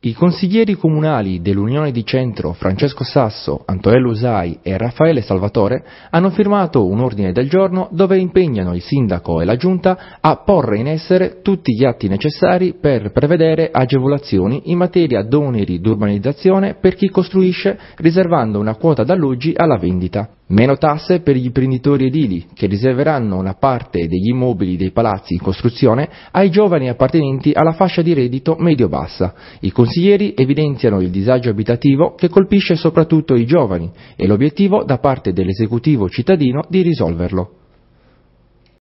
I consiglieri comunali dell'Unione di Centro Francesco Sasso, Antonello Usai e Raffaele Salvatore hanno firmato un ordine del giorno dove impegnano il sindaco e la giunta a porre in essere tutti gli atti necessari per prevedere agevolazioni in materia d'oneri d'urbanizzazione per chi costruisce riservando una quota d'alloggi alla vendita. Meno tasse per gli imprenditori edili, che riserveranno una parte degli immobili dei palazzi in costruzione ai giovani appartenenti alla fascia di reddito medio-bassa. I consiglieri evidenziano il disagio abitativo che colpisce soprattutto i giovani e l'obiettivo da parte dell'esecutivo cittadino di risolverlo.